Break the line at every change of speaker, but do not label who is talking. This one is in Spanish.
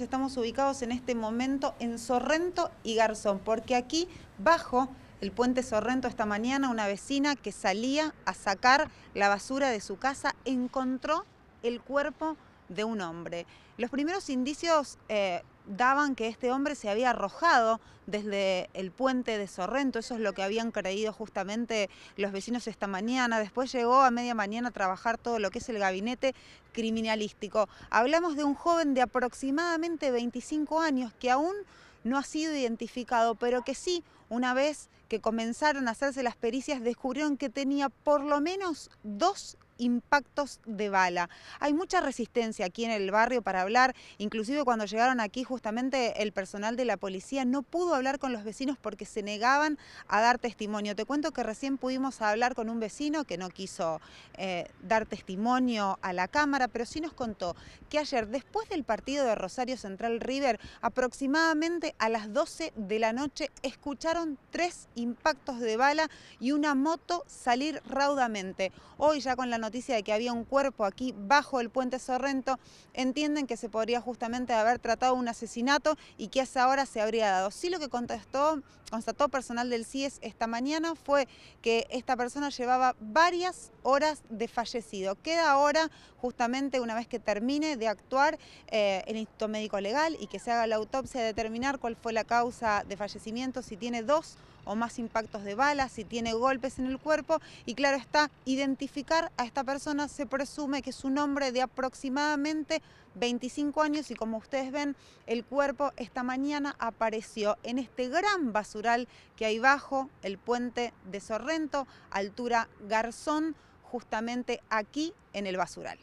Estamos ubicados en este momento en Sorrento y Garzón, porque aquí bajo el puente Sorrento esta mañana una vecina que salía a sacar la basura de su casa encontró el cuerpo de un hombre. Los primeros indicios eh, daban que este hombre se había arrojado desde el puente de Sorrento, eso es lo que habían creído justamente los vecinos esta mañana, después llegó a media mañana a trabajar todo lo que es el gabinete criminalístico. Hablamos de un joven de aproximadamente 25 años que aún no ha sido identificado, pero que sí una vez que comenzaron a hacerse las pericias, descubrieron que tenía por lo menos dos impactos de bala. Hay mucha resistencia aquí en el barrio para hablar, inclusive cuando llegaron aquí justamente el personal de la policía no pudo hablar con los vecinos porque se negaban a dar testimonio. Te cuento que recién pudimos hablar con un vecino que no quiso eh, dar testimonio a la cámara, pero sí nos contó que ayer después del partido de Rosario Central River, aproximadamente a las 12 de la noche, escucharon tres impactos de bala y una moto salir raudamente. Hoy ya con la noticia de que había un cuerpo aquí bajo el puente Sorrento, entienden que se podría justamente haber tratado un asesinato y que esa hora se habría dado. Sí lo que contestó, constató personal del CIES esta mañana fue que esta persona llevaba varias horas de fallecido. Queda ahora justamente una vez que termine de actuar eh, el Instituto Médico Legal y que se haga la autopsia determinar cuál fue la causa de fallecimiento, si tiene dos o más impactos de balas, si tiene golpes en el cuerpo y claro está, identificar a esta persona se presume que es un hombre de aproximadamente 25 años y como ustedes ven, el cuerpo esta mañana apareció en este gran basural que hay bajo el puente de Sorrento, altura Garzón, justamente aquí en el basural.